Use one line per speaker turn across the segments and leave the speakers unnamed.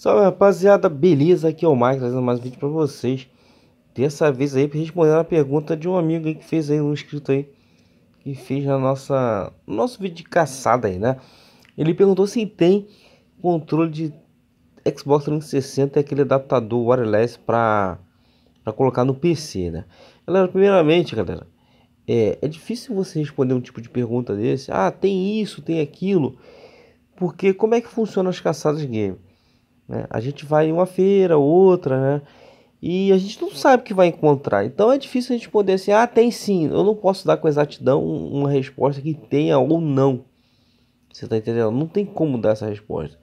Salve rapaziada, beleza? Aqui é o Mike trazendo mais um vídeo pra vocês Dessa vez aí respondendo a pergunta de um amigo aí que fez aí, um inscrito aí Que fez na nossa, nosso vídeo de caçada aí, né? Ele perguntou se tem controle de Xbox 360 e aquele adaptador wireless pra, para colocar no PC, né? Galera, primeiramente, galera é, é difícil você responder um tipo de pergunta desse Ah, tem isso, tem aquilo Porque como é que funciona as caçadas game? Né? A gente vai em uma feira, outra, né? E a gente não sabe o que vai encontrar. Então é difícil a gente poder assim, ah, tem sim. Eu não posso dar com exatidão uma resposta que tenha ou não. Você tá entendendo? Não tem como dar essa resposta.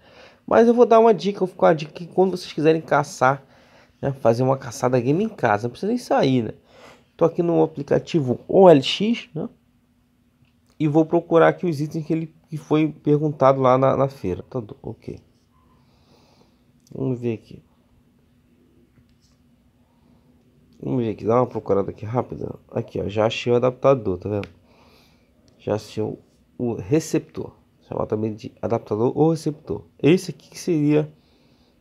Mas eu vou dar uma dica, eu vou ficar uma dica que quando vocês quiserem caçar, né, fazer uma caçada game em casa, não precisa nem sair, né? Tô aqui no aplicativo OLX, né? E vou procurar aqui os itens que ele que foi perguntado lá na, na feira. Tá, ok. Vamos ver aqui. Vamos ver aqui, dá uma procurada aqui rápida. Aqui, ó, já achei o adaptador, tá vendo? Já achei o, o receptor. Chamado também de adaptador ou receptor. Esse aqui que seria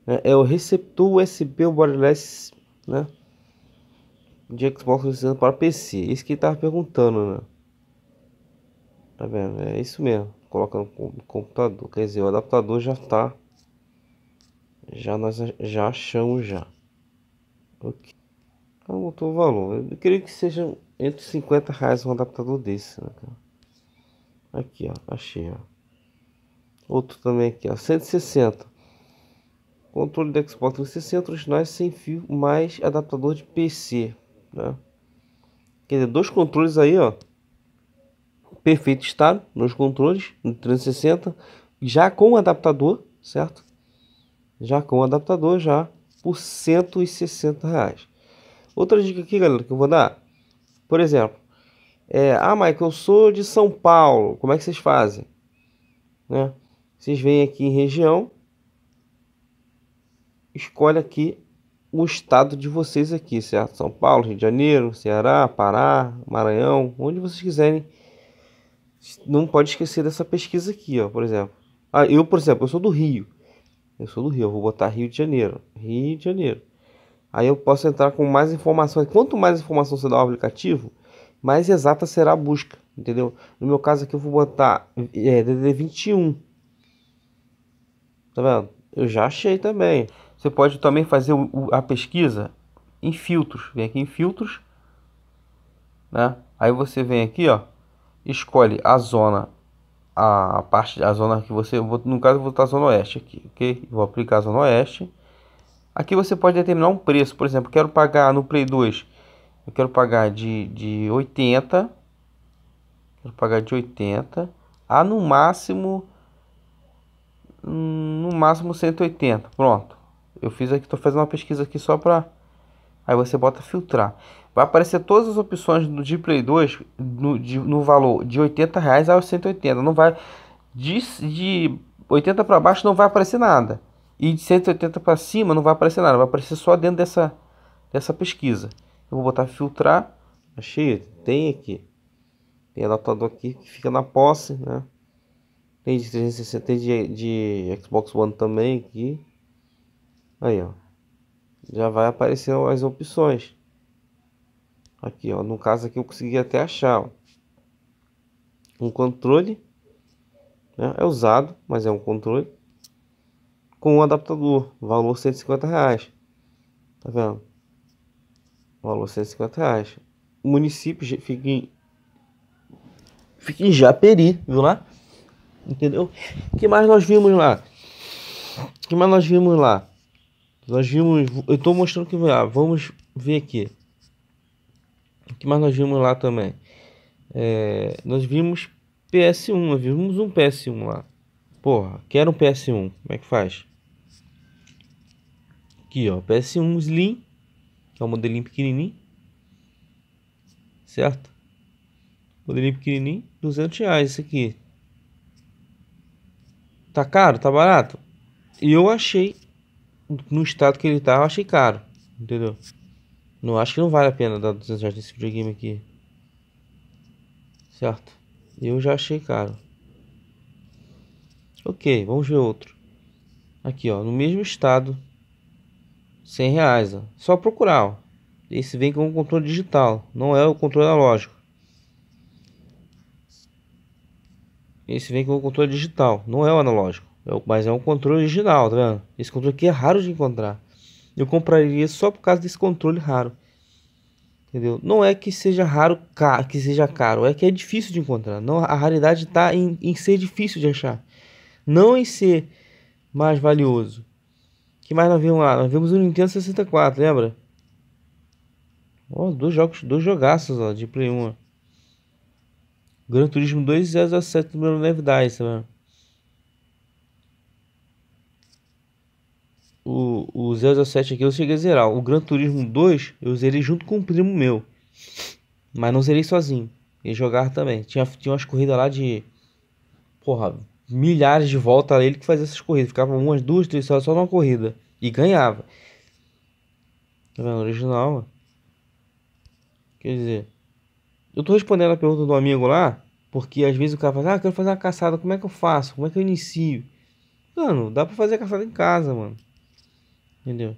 né, é o receptor USB wireless, né? De Xbox para PC. É isso que ele tava perguntando, né? Tá vendo? É isso mesmo. Colocando no computador. Quer dizer, o adaptador já tá já nós já achamos já. Ok. Ah, aumentou o valor. Eu queria que seja entre 50 reais um adaptador desse, né, Aqui, ó. Achei, ó. Outro também aqui, ó. 160. Controle do Xbox 360 originais sem fio, mais adaptador de PC, né? Quer dizer, dois controles aí, ó. Perfeito estado nos controles, no 360. Já com adaptador, certo? já com o adaptador já por 160 reais. Outra dica aqui, galera, que eu vou dar, por exemplo, é, ah, Michael, eu sou de São Paulo, como é que vocês fazem? Né? Vocês vêm aqui em região, escolhe aqui o estado de vocês aqui, certo? São Paulo, Rio de Janeiro, Ceará, Pará, Maranhão, onde vocês quiserem. Não pode esquecer dessa pesquisa aqui, ó, por exemplo. Ah, eu, por exemplo, eu sou do Rio. Eu sou do Rio, eu vou botar Rio de Janeiro. Rio de Janeiro. Aí eu posso entrar com mais informações. Quanto mais informação você dá ao aplicativo, mais exata será a busca, entendeu? No meu caso aqui eu vou botar é, DD21. Tá vendo? Eu já achei também. Você pode também fazer o, a pesquisa em filtros. Vem aqui em filtros, né? Aí você vem aqui, ó, escolhe a zona a parte da zona que você, no caso eu vou estar zona oeste aqui, ok? Vou aplicar a zona oeste. Aqui você pode determinar um preço, por exemplo, quero pagar no Play 2, eu quero pagar de, de 80, quero pagar de 80 a no máximo, no máximo 180, pronto. Eu fiz aqui, estou fazendo uma pesquisa aqui só para, aí você bota filtrar vai aparecer todas as opções do de Play 2 no, de, no valor de 80 reais aos 180 não vai de, de 80 para baixo não vai aparecer nada e de 180 para cima não vai aparecer nada vai aparecer só dentro dessa dessa pesquisa eu vou botar filtrar achei tem aqui tem adaptador aqui que fica na posse né tem de 360 tem de, de Xbox One também aqui aí ó já vai aparecer as opções Aqui, ó, no caso aqui eu consegui até achar, ó. Um controle, né? é usado, mas é um controle. Com um adaptador, valor 150 reais. Tá vendo? Valor 150 reais. O município fica em... Fica em Japeri, viu lá? Entendeu? O que mais nós vimos lá? O que mais nós vimos lá? Nós vimos... Eu tô mostrando que... Ah, vamos ver aqui. O que mais nós vimos lá também? É, nós vimos PS1, nós vimos um PS1 lá. Porra, quero um PS1. Como é que faz? Aqui, ó. PS1 Slim. Que é um modelinho pequenininho. Certo? Modelinho pequenininho. 200 reais esse aqui. Tá caro? Tá barato? E eu achei... No estado que ele tá, eu achei caro. Entendeu? Não acho que não vale a pena dar 200 reais nesse videogame aqui. Certo? Eu já achei caro. Ok, vamos ver outro. Aqui, ó, no mesmo estado. 100 reais, ó. Só procurar, ó. Esse vem com o controle digital, não é o controle analógico. Esse vem com o controle digital, não é o analógico. É mas é um controle original, tá vendo? Esse controle aqui é raro de encontrar eu compraria só por causa desse controle raro. Entendeu? Não é que seja raro, que seja caro, é que é difícil de encontrar. Não, a raridade está em, em ser difícil de achar, não em ser mais valioso. Que mais nós vimos lá? Nós vimos o Nintendo 64, lembra? Ó, oh, dois jogos, dois jogaços ó, de Play 1. Gran Turismo 2 e 007 do Leve Dice, mano. o, o 007 aqui eu cheguei a zerar. O Gran Turismo 2 eu zerei junto com um primo meu. Mas não zerei sozinho. e jogar também. Tinha, tinha umas corridas lá de. Porra, milhares de voltas ele que fazia essas corridas. Ficava umas duas, três horas só numa corrida. E ganhava. Tá vendo? Original, Quer dizer. Eu tô respondendo a pergunta do amigo lá. Porque às vezes o cara fala, ah, quero fazer uma caçada, como é que eu faço? Como é que eu inicio? Mano, dá pra fazer a caçada em casa, mano. Entendeu?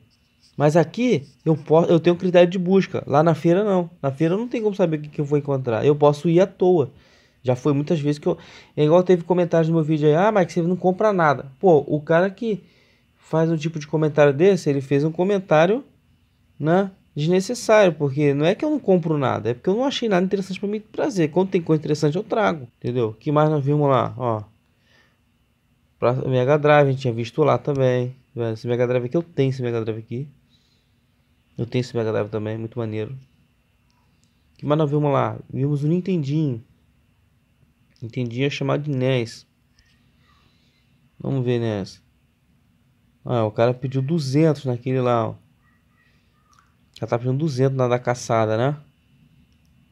Mas aqui eu posso, eu tenho critério de busca. Lá na feira não. Na feira não tem como saber o que, que eu vou encontrar. Eu posso ir à toa. Já foi muitas vezes que eu. É igual teve comentários no meu vídeo aí, ah, mas você não compra nada. Pô, o cara que faz um tipo de comentário desse, ele fez um comentário, né? Desnecessário, porque não é que eu não compro nada, é porque eu não achei nada interessante para mim trazer. Quando tem coisa interessante, eu trago, entendeu? que mais nós vimos lá? Ó, pra Mega Drive, a gente tinha visto lá também. Esse Mega Drive aqui, eu tenho esse Mega Drive aqui. Eu tenho esse Mega Drive também, é muito maneiro. Que mais nós vimos lá? Vimos o Nintendinho. Nintendinho é chamado de NES. Vamos ver NES. Ah, o cara pediu 200 naquele lá, ó. Já tá pedindo 200 na da caçada, né?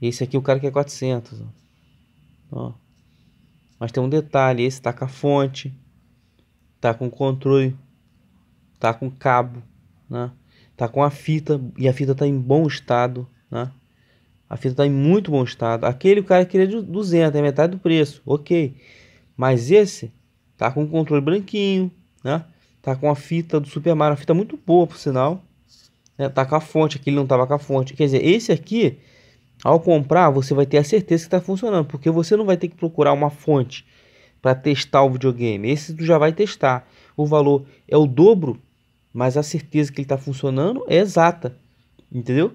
esse aqui o cara quer 400, ó. ó. Mas tem um detalhe, esse tá com a fonte. Tá com o controle tá com cabo, né? Tá com a fita e a fita tá em bom estado, né? A fita tá em muito bom estado. Aquele o cara queria 200, é metade do preço, ok. Mas esse tá com o controle branquinho, né? Tá com a fita do Super Mario, a fita muito boa, por sinal. Né? Tá com a fonte, aquele não tava com a fonte. Quer dizer, esse aqui, ao comprar, você vai ter a certeza que está funcionando, porque você não vai ter que procurar uma fonte para testar o videogame. Esse tu já vai testar. O valor é o dobro mas a certeza que ele está funcionando é exata, entendeu?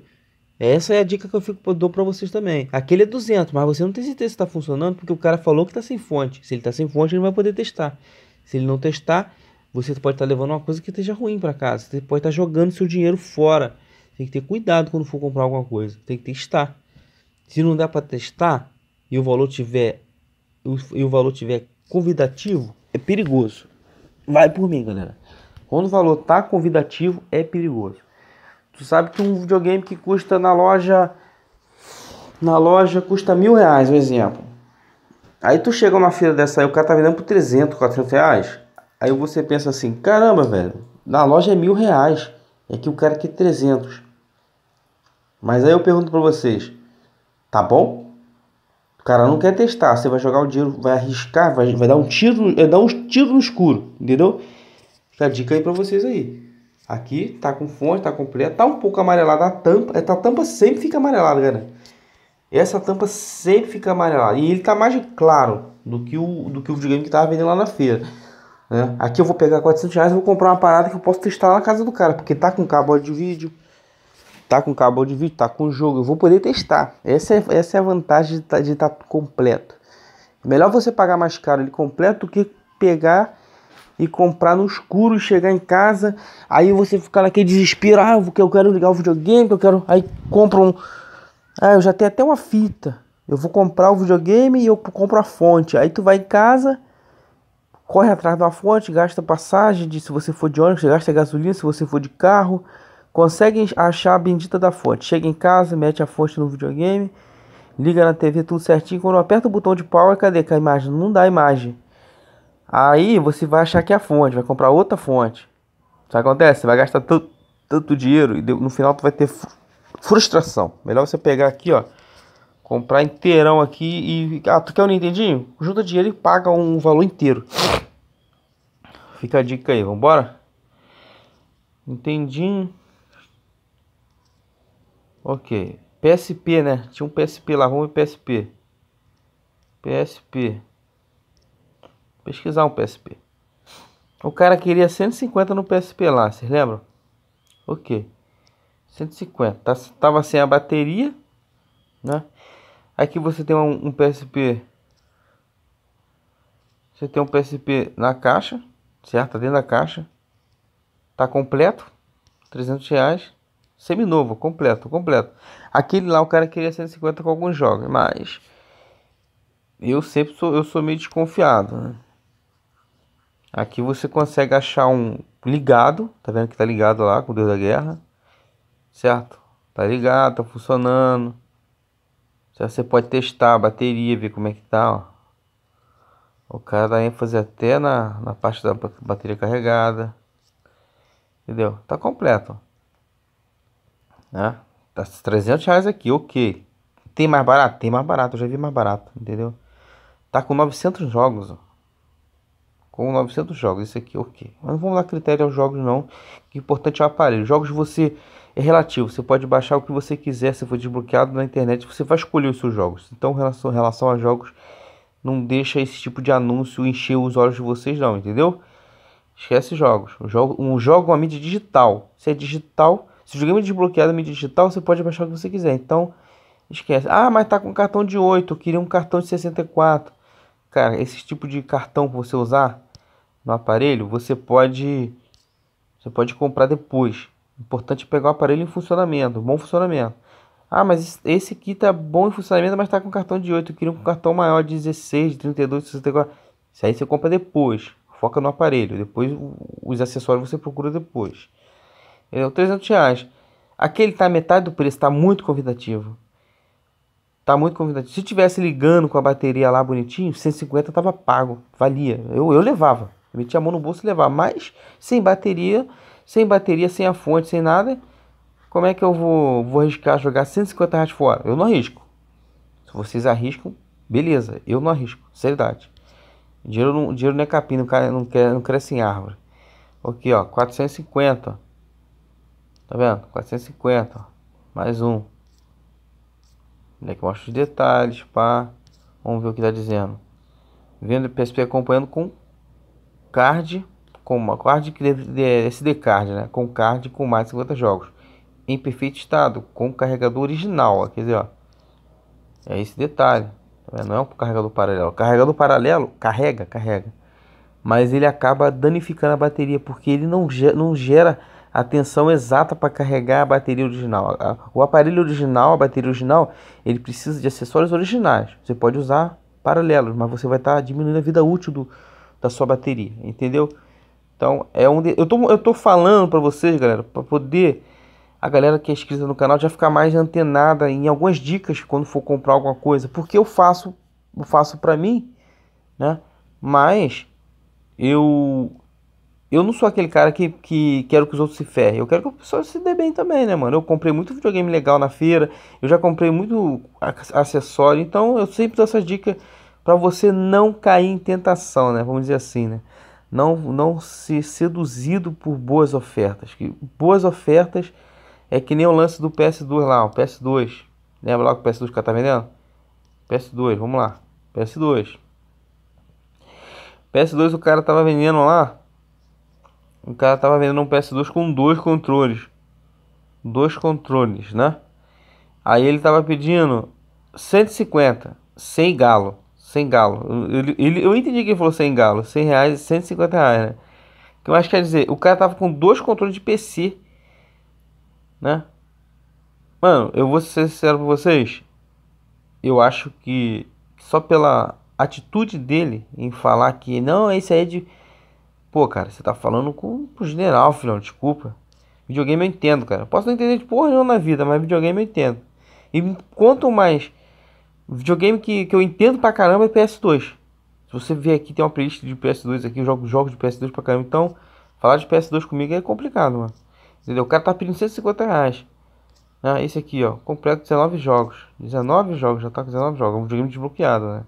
Essa é a dica que eu fico, dou para vocês também. Aquele é 200, mas você não tem certeza se está funcionando porque o cara falou que está sem fonte. Se ele está sem fonte, ele não vai poder testar. Se ele não testar, você pode estar tá levando uma coisa que esteja ruim para casa. Você pode estar tá jogando seu dinheiro fora. Tem que ter cuidado quando for comprar alguma coisa. Tem que testar. Se não dá para testar e o valor tiver e o valor tiver convidativo, é perigoso. Vai por mim, galera. Quando o valor tá convidativo, é perigoso. Tu sabe que um videogame que custa na loja. Na loja custa mil reais, um exemplo. Aí tu chega numa feira dessa aí, o cara tá vendendo por 300, 400 reais. Aí você pensa assim: caramba, velho, na loja é mil reais. É que o cara quer 300. Mas aí eu pergunto para vocês: tá bom? O cara não quer testar, você vai jogar o dinheiro, vai arriscar, vai, vai dar um tiro, é dar um tiro no escuro, entendeu? Já tá, dica aí para vocês aí. Aqui tá com fonte, tá completo, tá um pouco amarelada a tampa. Essa tampa sempre fica amarelada, galera. Essa tampa sempre fica amarelada. E ele tá mais claro do que o, do que o videogame que tava vendendo lá na feira. Né? Aqui eu vou pegar 400 reais e vou comprar uma parada que eu posso testar na casa do cara. Porque tá com cabo de vídeo, tá com cabo de vídeo, tá com jogo. Eu vou poder testar. Essa é, essa é a vantagem de tá, estar tá completo. Melhor você pagar mais caro ele completo do que pegar e comprar no escuro chegar em casa. Aí você fica naquele desespero, ah, que eu quero ligar o videogame, que eu quero. Aí compra um. Ah, eu já tenho até uma fita. Eu vou comprar o videogame e eu compro a fonte. Aí tu vai em casa, corre atrás da fonte, gasta passagem de se você for de ônibus, gasta gasolina, se você for de carro. Consegue achar a bendita da fonte. Chega em casa, mete a fonte no videogame, liga na TV, tudo certinho. Quando aperta o botão de power, cadê que a imagem? Não dá imagem. Aí você vai achar que é a fonte, vai comprar outra fonte. Sabe o que acontece? Você vai gastar tanto, dinheiro e no final tu vai ter frustração. Melhor você pegar aqui, ó, comprar inteirão aqui e... Ah, tu quer um Nintendinho? Junta dinheiro e paga um valor inteiro. Fica a dica aí, vambora? Nintendinho. Ok. PSP, né? Tinha um PSP lá, vamos ver PSP. PSP. Pesquisar um PSP. O cara queria 150 no PSP lá, vocês lembram? O 150. Tá, tava sem a bateria, né? Aqui você tem um, PSP. Você tem um PSP na caixa, certo? Tá dentro da caixa. Tá completo, 300 reais. Semi novo, completo, completo. Aquele lá o cara queria 150 com alguns jogos, mas eu sempre sou, eu sou meio desconfiado, né? Aqui você consegue achar um ligado, tá vendo que tá ligado lá com o Deus da Guerra, certo? Tá ligado, tá funcionando. Você pode testar a bateria, ver como é que tá, ó. O cara dá ênfase até na, na parte da bateria carregada. Entendeu? Tá completo. Né? Tá 300 reais aqui, ok. Tem mais barato? Tem mais barato, eu já vi mais barato, entendeu? Tá com 900 jogos, ó com 900 jogos. esse aqui ok. Mas não vamos dar critério aos jogos não, o importante é o aparelho. Jogos você é relativo, você pode baixar o que você quiser, se for desbloqueado na internet, você vai escolher os seus jogos. Então, em relação, relação a jogos, não deixa esse tipo de anúncio encher os olhos de vocês não, entendeu? Esquece jogos. Um jogo, um jogo é uma mídia digital. Se é digital, se o jogo é desbloqueado, a mídia digital, você pode baixar o que você quiser. Então, esquece. Ah, mas tá com cartão de 8, eu queria um cartão de 64. Cara, esse tipo de cartão que você usar, no aparelho, você pode você pode comprar depois. O importante é pegar o aparelho em funcionamento, bom funcionamento. Ah, mas esse aqui tá bom em funcionamento, mas tá com cartão de 8. Eu queria um cartão maior, 16, 32, 64. Isso aí você compra depois. Foca no aparelho. Depois os acessórios você procura depois. É 300 reais. Aquele tá metade do preço, tá muito convidativo. Tá muito convidativo. Se tivesse ligando com a bateria lá bonitinho, 150 tava pago. Valia. Eu, eu levava meti a mão no bolso e levar. Mas sem bateria, sem bateria, sem a fonte, sem nada, como é que eu vou, vou arriscar jogar 150 reais fora? Eu não arrisco. Se vocês arriscam, beleza, eu não arrisco, seriedade. Dinheiro não, dinheiro não é capim, não, cai, não, quer, não cresce em árvore. Aqui, ó, 450. Tá vendo? 450, ó. Mais um. Olha aqui, mostra os detalhes, pá. Vamos ver o que tá dizendo. Vendo PSP acompanhando com card com uma card SD card, né? Com card com mais de 50 jogos em perfeito estado com carregador original, ó, quer dizer, ó. É esse detalhe. Tá não é um carregador paralelo. Carregador paralelo carrega, carrega. Mas ele acaba danificando a bateria porque ele não gera, não gera a tensão exata para carregar a bateria original. O aparelho original, a bateria original, ele precisa de acessórios originais. Você pode usar paralelos, mas você vai estar tá diminuindo a vida útil do, da sua bateria, entendeu? Então, é onde eu tô, eu tô falando para vocês, galera, para poder a galera que é inscrita no canal já ficar mais antenada em algumas dicas quando for comprar alguma coisa, porque eu faço, eu faço para mim, né? Mas eu eu não sou aquele cara que, que quero que os outros se ferrem. Eu quero que o pessoal se dê bem também, né, mano? Eu comprei muito videogame legal na feira, eu já comprei muito acessório, então eu sempre dou essas dicas para você não cair em tentação, né? Vamos dizer assim, né? Não, não ser seduzido por boas ofertas. Que boas ofertas é que nem o lance do PS2 lá, o PS2. Lembra lá o PS2 que tá vendendo? PS2, vamos lá. PS2. PS2 o cara tava vendendo lá. O cara tava vendendo um PS2 com dois controles. Dois controles, né? Aí ele tava pedindo 150, sem galo. Sem galo. Ele, ele, eu entendi que ele falou sem galo. 100 reais e 150 reais, né? Que eu acho que quer dizer, o cara tava com dois controles de PC. Né? Mano, eu vou ser sincero pra vocês. Eu acho que só pela atitude dele em falar que não, isso aí é de. Pô, cara, você tá falando com o general, filhão, desculpa. Videogame eu entendo, cara. Posso não entender de porra nenhuma na vida, mas videogame eu entendo. E quanto mais videogame que, que eu entendo pra caramba é PS2. Se você vê aqui, tem uma playlist de PS2 aqui, eu jogo jogos de PS2 pra caramba. Então, falar de PS2 comigo é complicado, mano. Entendeu? O cara tá pedindo 150 reais. Ah, esse aqui, ó. Completo 19 jogos. 19 jogos, já tá com 19 jogos. É um videogame desbloqueado, né?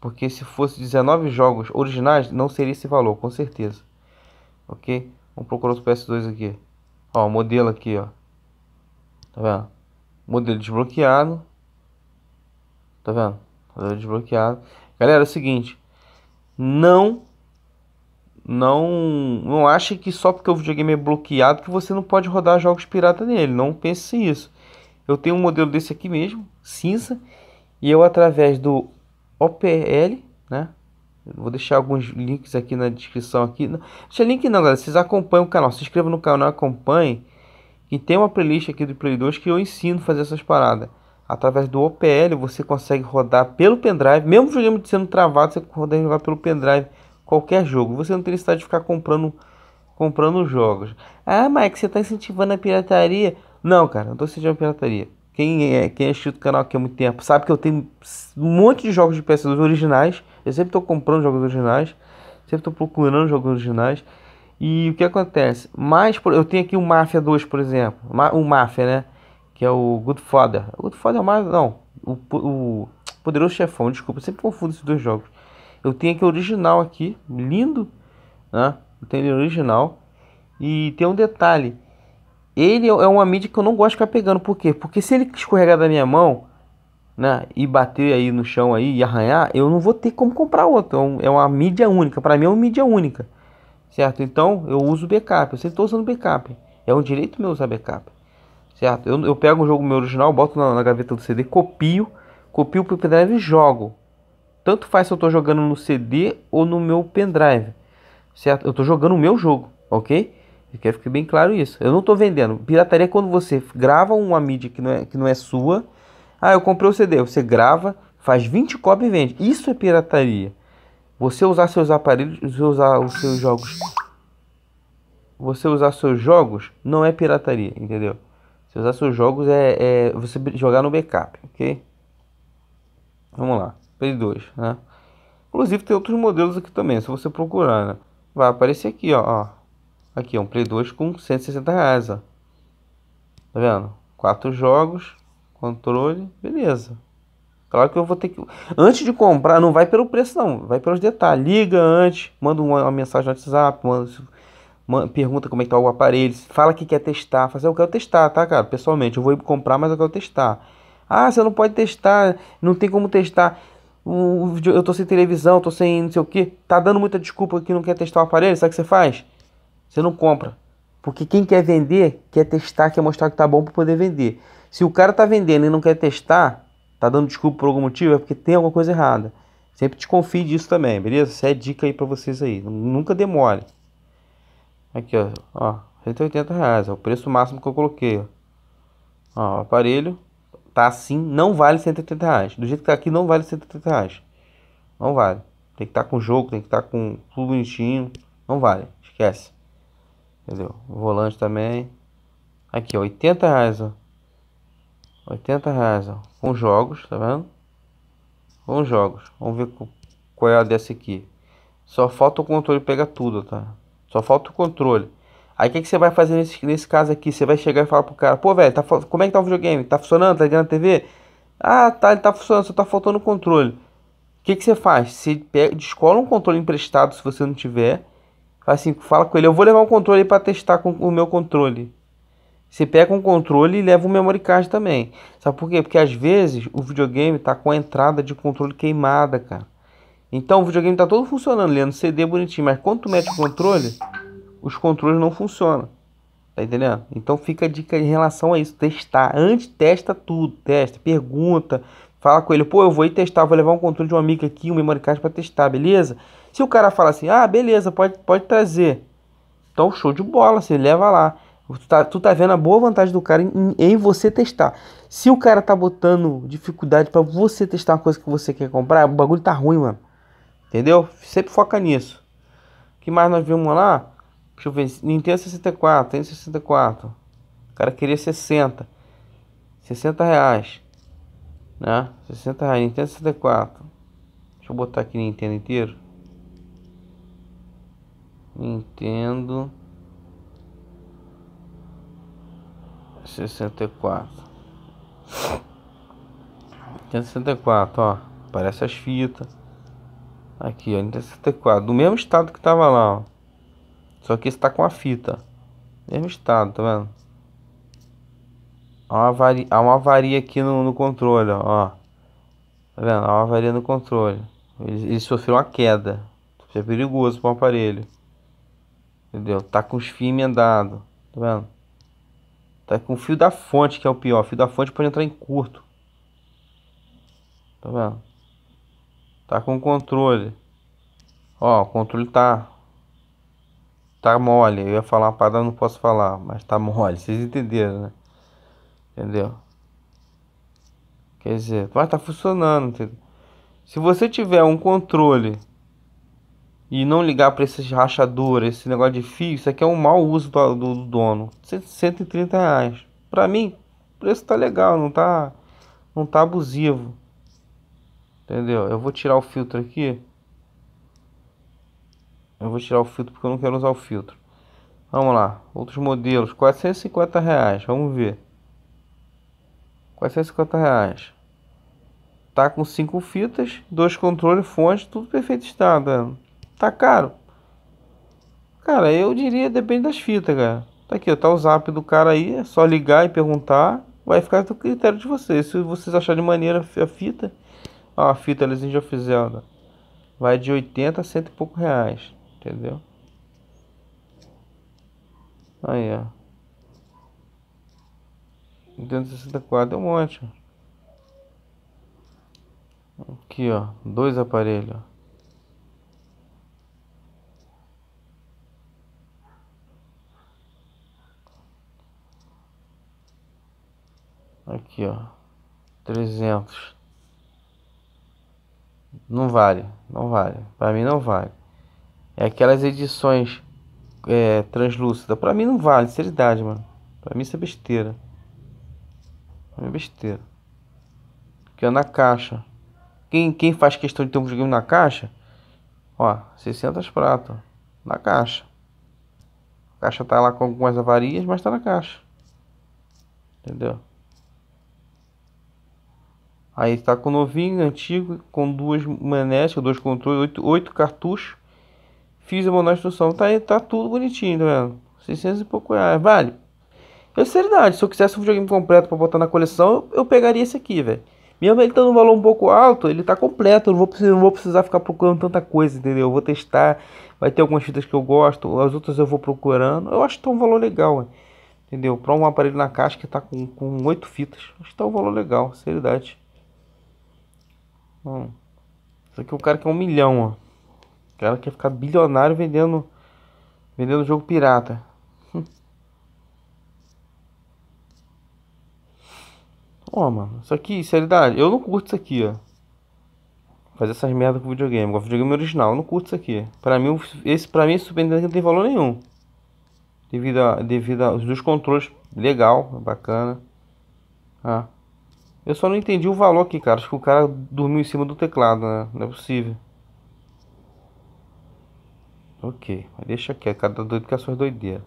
Porque se fosse 19 jogos originais, não seria esse valor, com certeza. Ok? Vamos procurar os PS2 aqui. Ó, modelo aqui, ó. Tá vendo? Modelo desbloqueado. Tá vendo? Tá desbloqueado. Galera, é o seguinte. Não. Não. Não ache que só porque o videogame é bloqueado que você não pode rodar jogos pirata nele. Não pense isso. Eu tenho um modelo desse aqui mesmo, cinza. E eu através do OPL, né? Vou deixar alguns links aqui na descrição aqui. Não, deixa link não, galera. Vocês acompanham o canal. Se inscrevam no canal, acompanhe E tem uma playlist aqui do Play 2 que eu ensino a fazer essas paradas através do OPL você consegue rodar pelo pendrive, mesmo o sendo travado, você consegue jogar pelo pendrive qualquer jogo. Você não tem necessidade de ficar comprando comprando jogos. Ah, Mike, você está incentivando a pirataria? Não, cara, não estou incentivando a pirataria. Quem é, quem é inscrito canal aqui há muito tempo sabe que eu tenho um monte de jogos de PS2 originais. Eu sempre estou comprando jogos originais, sempre estou procurando jogos originais. E o que acontece? Mas eu tenho aqui o Mafia 2, por exemplo, o Mafia, né? que é o Good O Good é mais. Não, o, o Poderoso Chefão, desculpa, sempre confundo esses dois jogos. Eu tenho aqui o original aqui, lindo, né? Eu tenho ele original. E tem um detalhe. Ele é, é uma mídia que eu não gosto de ficar pegando. Por quê? Porque se ele escorregar da minha mão, né? E bater aí no chão aí e arranhar, eu não vou ter como comprar outro. É, é uma mídia única. Para mim é uma mídia única. Certo? Então eu uso backup. Eu sempre estou usando backup. É um direito meu usar backup. Certo? Eu, eu pego um jogo meu original, boto na, na gaveta do CD, copio, copio pro pendrive e jogo. Tanto faz se eu estou jogando no CD ou no meu pendrive. Certo? Eu estou jogando o meu jogo, ok? Eu quero ficar bem claro isso. Eu não estou vendendo. Pirataria é quando você grava uma mídia que não é, que não é sua. Ah, eu comprei o CD. Você grava, faz 20 cópias e vende. Isso é pirataria. Você usar seus aparelhos, você usar os seus jogos. Você usar seus jogos não é pirataria, entendeu? Se usar seus jogos é, é, você jogar no backup, ok? Vamos lá, play 2, né? Inclusive tem outros modelos aqui também, é se você procurar, né? Vai aparecer aqui, ó, ó. Aqui, um Play 2 com 160 reais, ó. Tá vendo? Quatro jogos, controle, beleza. Claro que eu vou ter que... Antes de comprar, não vai pelo preço não, vai pelos detalhes. Liga antes, manda uma, uma mensagem no WhatsApp, manda pergunta como é que tá o aparelho, fala que quer testar, fala assim, eu quero testar, tá, cara? Pessoalmente, eu vou comprar, mas eu quero testar. Ah, você não pode testar, não tem como testar. Eu tô sem televisão, tô sem não sei o que. Tá dando muita desculpa que não quer testar o aparelho, sabe o que você faz? Você não compra. Porque quem quer vender, quer testar, quer mostrar que tá bom para poder vender. Se o cara tá vendendo e não quer testar, tá dando desculpa por algum motivo, é porque tem alguma coisa errada. Sempre te disso também, beleza? Essa é dica aí para vocês aí. Nunca demore. Aqui, ó, ó, 180 reais, é o preço máximo que eu coloquei, ó. ó. o aparelho tá assim, não vale 180 reais. Do jeito que tá aqui, não vale 180 reais. Não vale. Tem que estar tá com jogo, tem que estar tá com tudo bonitinho. Não vale, esquece. Entendeu? O volante também. Aqui, ó, 80 reais, ó. 80 reais, ó. Com jogos, tá vendo? Com jogos. Vamos ver qual é a dessa aqui. Só falta o controle pegar tudo, tá? Só falta o controle. Aí o que, que você vai fazer nesse, nesse caso aqui? Você vai chegar e falar pro cara, pô, velho, tá, como é que tá o videogame? Tá funcionando? Tá ligando a TV? Ah, tá, ele tá funcionando, só tá faltando o controle. O que, que você faz? Você pega, descola um controle emprestado se você não tiver. Faz assim, fala com ele, eu vou levar um controle para testar com o meu controle. Você pega um controle e leva um memory card também. Sabe por quê? Porque às vezes o videogame tá com a entrada de controle queimada, cara. Então o videogame está todo funcionando, lendo CD é bonitinho, mas quando tu mete o controle, os controles não funcionam. Tá entendendo? Então fica a dica em relação a isso, testar. Antes testa tudo, testa, pergunta, fala com ele, pô, eu vou ir testar, vou levar um controle de um amigo aqui, um memory card para testar, beleza? Se o cara fala assim: "Ah, beleza, pode pode trazer". Então show de bola, você leva lá. Tu tá, tu tá vendo a boa vantagem do cara em, em você testar. Se o cara tá botando dificuldade para você testar uma coisa que você quer comprar, o bagulho tá ruim, mano. Entendeu? Sempre foca nisso. O que mais nós vimos lá? Deixa eu ver. Nintendo 64, Nintendo 64. O cara queria 60. 60 reais. Né? 60 reais, Nintendo 64. Deixa eu botar aqui Nintendo inteiro. Nintendo 64. Nintendo 64, ó. Aparece as fitas. Aqui, ó, Nintendo 64. Do mesmo estado que tava lá, ó. Só que esse tá com a fita. Mesmo estado, tá vendo? Há uma varia, há uma avaria aqui no, no controle, ó. Tá vendo? Há uma avaria no controle. Ele sofreu uma queda. Isso é perigoso para o aparelho. Entendeu? Tá com os fios emendados. Tá vendo? Tá com o fio da fonte, que é o pior. O fio da fonte pode entrar em curto. Tá vendo? Tá com controle. Ó, o controle tá tá mole. Eu ia falar uma parada, não posso falar, mas tá mole. Vocês entenderam, né? Entendeu? Quer dizer, mas tá funcionando, entendeu? Se você tiver um controle e não ligar para essas rachaduras, esse negócio de fio, isso aqui é um mau uso do, do, do dono. 130 reais. Pra mim, o preço tá legal, não tá, não tá abusivo. Entendeu? Eu vou tirar o filtro aqui. Eu vou tirar o filtro porque eu não quero usar o filtro. Vamos lá. Outros modelos. 450 reais. Vamos ver. 450 reais. Tá com cinco fitas, dois controles, fonte, tudo perfeito estado. Tá caro. Cara, eu diria depende das fitas, cara. Tá aqui, ó, tá o zap do cara aí, é só ligar e perguntar. Vai ficar do critério de vocês. Se vocês acharem maneira a fita, Ó, a fita Legend of Zelda vai de 80 a cento e pouco reais, entendeu? Aí, ó. 264 é um monte. Aqui, ó. Dois aparelhos. Aqui, ó. 300. Não vale, não vale. Para mim não vale. É aquelas edições é, translúcida. Para mim não vale, seriedade, mano. Para mim isso é besteira. Pra mim é besteira. que é na caixa. Quem, quem faz questão de ter um videogame na caixa, ó, 600 pratos. Na caixa. A caixa tá lá com algumas avarias, mas tá na caixa. Entendeu? Aí está com novinho, antigo, com duas manetes, dois controles, oito, oito cartuchos. Fiz a manual instrução. Tá, aí, tá tudo bonitinho, tá vendo? 600 e pouco reais. Vale. Eu, seriedade, se eu quisesse um videogame completo para botar na coleção, eu, pegaria esse aqui, velho. Mesmo ele tendo um valor um pouco alto, ele tá completo. Eu não vou, precisar, não vou precisar ficar procurando tanta coisa, entendeu? Eu vou testar. Vai ter algumas fitas que eu gosto, as outras eu vou procurando. Eu acho que tá um valor legal, véio. entendeu? Para um aparelho na caixa que tá com oito fitas, acho que tá um valor legal, seriedade. Hum. Isso aqui é um cara que é um milhão, ó. O cara quer ficar bilionário vendendo. Vendendo jogo pirata. Ó, oh, mano, isso aqui, seriedade, eu não curto isso aqui, ó. Fazer essas merda com videogame, com videogame original, eu não curto isso aqui. Pra mim, esse pra mim, surpreendente que não tem valor nenhum. Devido, a, devido aos dois controles, legal, bacana. Ah. Eu só não entendi o valor aqui, cara. Acho que o cara dormiu em cima do teclado, né? Não é possível. Ok, mas deixa aqui. Cada tá doido que é suas doideiras.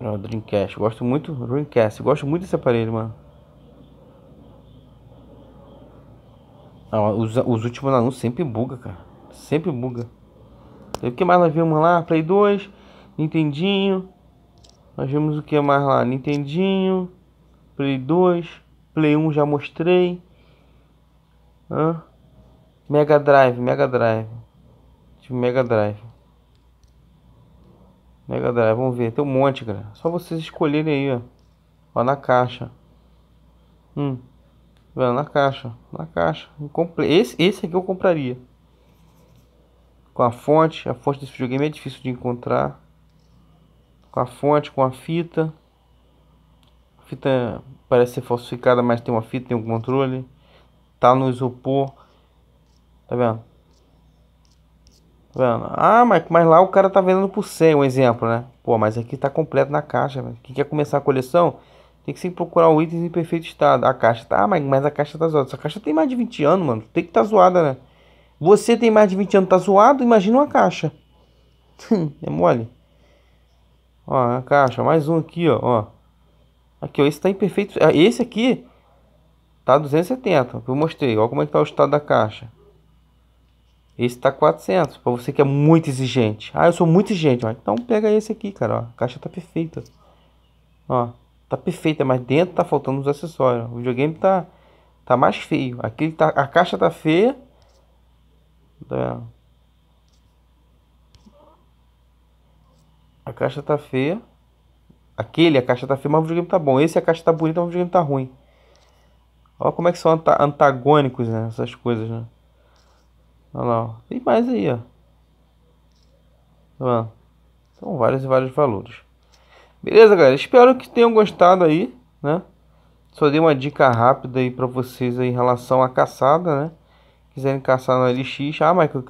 Ó, oh, Dreamcast. Gosto muito. Dreamcast. Gosto muito desse aparelho, mano. Ah, os, os últimos anúncios sempre buga, cara. Sempre buga. o que mais nós vimos lá? Play 2, Nintendinho. Nós vimos o que mais lá? Nintendinho. Play 2, Play 1 já mostrei. Hã? Mega Drive, Mega Drive. Tipo Mega Drive. Mega Drive, vamos ver, tem um monte, cara. Só vocês escolherem aí, ó. Ó na caixa. Hum. Vai na caixa, na caixa. Esse, esse aqui eu compraria. Com a fonte, a fonte desse videogame é difícil de encontrar. Com a fonte, com a fita fita parece ser falsificada, mas tem uma fita, tem um controle. Tá no isopor. Tá vendo? Tá vendo? Ah, mas, mas lá o cara tá vendendo por 100, um exemplo, né? Pô, mas aqui tá completo na caixa. Véio. Quem quer começar a coleção tem que sempre procurar o item em perfeito estado. A caixa tá, ah, mas, mas a caixa tá zoada. Essa caixa tem mais de 20 anos, mano. Tem que tá zoada, né? Você tem mais de 20 anos, tá zoado? Imagina uma caixa. é mole. Ó, a caixa, mais um aqui, ó. ó. Aqui, ó, esse está em perfeito... Ah, esse aqui tá 270, eu mostrei. Olha como é que tá o estado da caixa. Esse tá 400, para você que é muito exigente. Ah, eu sou muito exigente, Então pega esse aqui, cara, ó. A caixa tá perfeita. Ó, tá perfeita, mas dentro tá faltando os acessórios. O videogame tá tá mais feio. Aqui tá a caixa tá feia. Tá a caixa tá feia. Aquele, a caixa tá feia, mas o videogame tá bom. Esse, a caixa tá bonita, mas o videogame tá ruim. Olha como é que são antagônicos, né? Essas coisas, né? Olha lá, ó. Tem mais aí, ó. Tá São vários e vários valores. Beleza, galera? Espero que tenham gostado aí, né? Só dei uma dica rápida aí pra vocês aí em relação à caçada, né? Quiserem caçar no LX. Ah, Michael,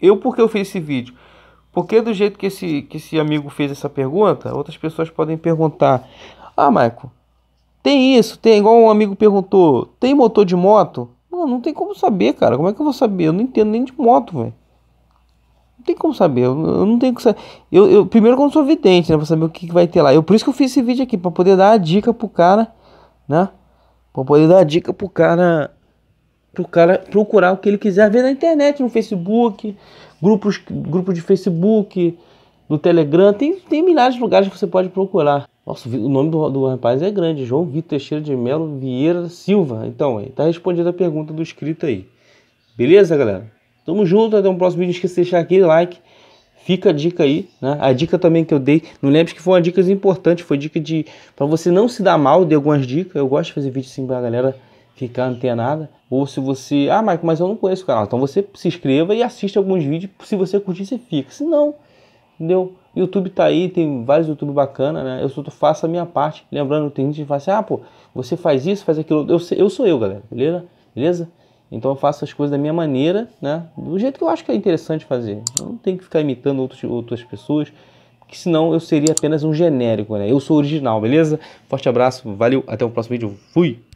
eu porque eu fiz esse vídeo? Porque do jeito que esse, que esse amigo fez essa pergunta, outras pessoas podem perguntar: Ah, Maico, tem isso? Tem, igual um amigo perguntou: Tem motor de moto? Mano, não tem como saber, cara. Como é que eu vou saber? Eu não entendo nem de moto, velho. Não tem como saber. Eu, eu não tenho que saber. Eu, eu, primeiro, que eu não sou vidente, né? Pra saber o que, que vai ter lá. Eu, por isso que eu fiz esse vídeo aqui, pra poder dar a dica pro cara, né? Pra poder dar a dica pro cara pro cara procurar o que ele quiser ver na internet, no Facebook, grupos, grupos de Facebook, no Telegram, tem, tem milhares de lugares que você pode procurar. Nossa, o nome do, do rapaz é grande, João Vitor Teixeira de Melo Vieira Silva. Então, tá respondendo a pergunta do inscrito aí. Beleza, galera? Tamo junto, até o um próximo vídeo. Não esqueça de deixar aquele like. Fica a dica aí, né? A dica também que eu dei, não lembro que foi uma dica importante, foi dica de para você não se dar mal, de algumas dicas. Eu gosto de fazer vídeo assim pra galera ficar antenada. Ou se você. Ah, Maico, mas eu não conheço o canal. Então você se inscreva e assista alguns vídeos. Se você curtir, você fica. Se não, entendeu? YouTube tá aí, tem vários YouTube bacana, né? Eu só faço a minha parte. Lembrando, tem gente que fala assim, ah, pô, você faz isso, faz aquilo. Eu, eu sou eu, galera, beleza? Beleza? Então eu faço as coisas da minha maneira, né? Do jeito que eu acho que é interessante fazer. Eu não tem que ficar imitando outros, outras pessoas, que senão eu seria apenas um genérico, né? Eu sou original, beleza? Forte abraço, valeu, até o próximo vídeo. Fui!